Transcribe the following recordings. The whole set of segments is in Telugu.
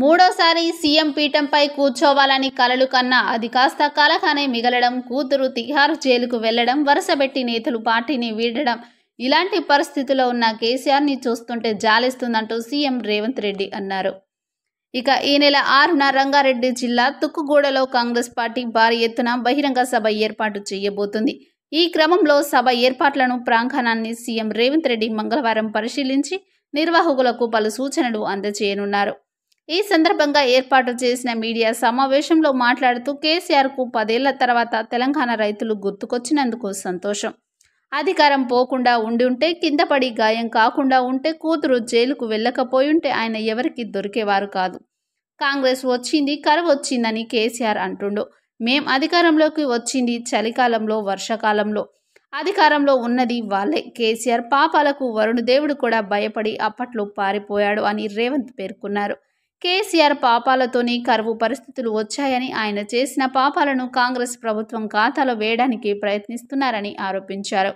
మూడోసారి సీఎం పీఠంపై కూర్చోవాలని కలలు కన్నా అది కాస్త కలగానే మిగలడం కూతురు తిహారు జైలుకు వెళ్లడం వరుసబెట్టి నేతలు పార్టీని వీడడం ఇలాంటి పరిస్థితుల్లో ఉన్న కేసీఆర్ని చూస్తుంటే జాలిస్తుందంటూ సీఎం రేవంత్ రెడ్డి అన్నారు ఇక ఈ నెల ఆరున రంగారెడ్డి జిల్లా తుక్కుగూడలో కాంగ్రెస్ పార్టీ భారీ ఎత్తున బహిరంగ సభ ఏర్పాటు చేయబోతుంది ఈ క్రమంలో సభ ఏర్పాట్లను ప్రాంగణాన్ని సీఎం రేవంత్ రెడ్డి మంగళవారం పరిశీలించి నిర్వాహకులకు పలు సూచనలు అందజేయనున్నారు ఈ సందర్భంగా ఏర్పాటు చేసిన మీడియా సమావేశంలో మాట్లాడుతూ కేసీఆర్కు పదేళ్ల తర్వాత తెలంగాణ రైతులు గుర్తుకొచ్చినందుకు సంతోషం అధికారం పోకుండా ఉండి ఉంటే కింద గాయం కాకుండా ఉంటే కూతురు జైలుకు వెళ్ళకపోయుంటే ఆయన ఎవరికి దొరికేవారు కాదు కాంగ్రెస్ వచ్చింది కరువు వచ్చిందని కేసీఆర్ అంటుండు మేం అధికారంలోకి వచ్చింది చలికాలంలో వర్షాకాలంలో అధికారంలో ఉన్నది వాళ్ళే కేసీఆర్ పాపాలకు వరుణదేవుడు కూడా భయపడి అప్పట్లో పారిపోయాడు అని రేవంత్ పేర్కొన్నారు కేసీఆర్ పాపాలతోనే కరువు పరిస్థితులు వచ్చాయని ఆయన చేసిన పాపాలను కాంగ్రెస్ ప్రభుత్వం ఖాతాలో వేయడానికి ప్రయత్నిస్తున్నారని ఆరోపించారు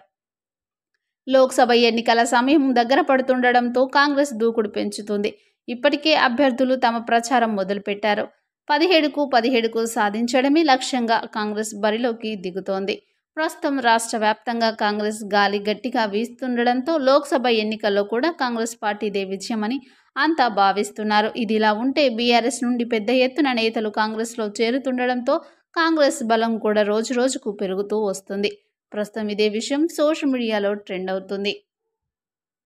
లోక్సభ ఎన్నికల సమయం దగ్గర పడుతుండడంతో కాంగ్రెస్ దూకుడు పెంచుతుంది ఇప్పటికే అభ్యర్థులు తమ ప్రచారం మొదలుపెట్టారు పదిహేడుకు పదిహేడుకు సాధించడమే లక్ష్యంగా కాంగ్రెస్ బరిలోకి దిగుతోంది ప్రస్తుతం రాష్ట్ర వ్యాప్తంగా కాంగ్రెస్ గాలి గట్టిగా వీస్తుండడంతో లోక్సభ ఎన్నికల్లో కూడా కాంగ్రెస్ పార్టీదే విజయమని అంతా భావిస్తున్నారు ఇదిలా ఉంటే బీఆర్ఎస్ నుండి పెద్ద ఎత్తున నేతలు కాంగ్రెస్లో చేరుతుండడంతో కాంగ్రెస్ బలం కూడా రోజు రోజుకు పెరుగుతూ వస్తుంది ప్రస్తుతం ఇదే విషయం సోషల్ మీడియాలో ట్రెండ్ అవుతుంది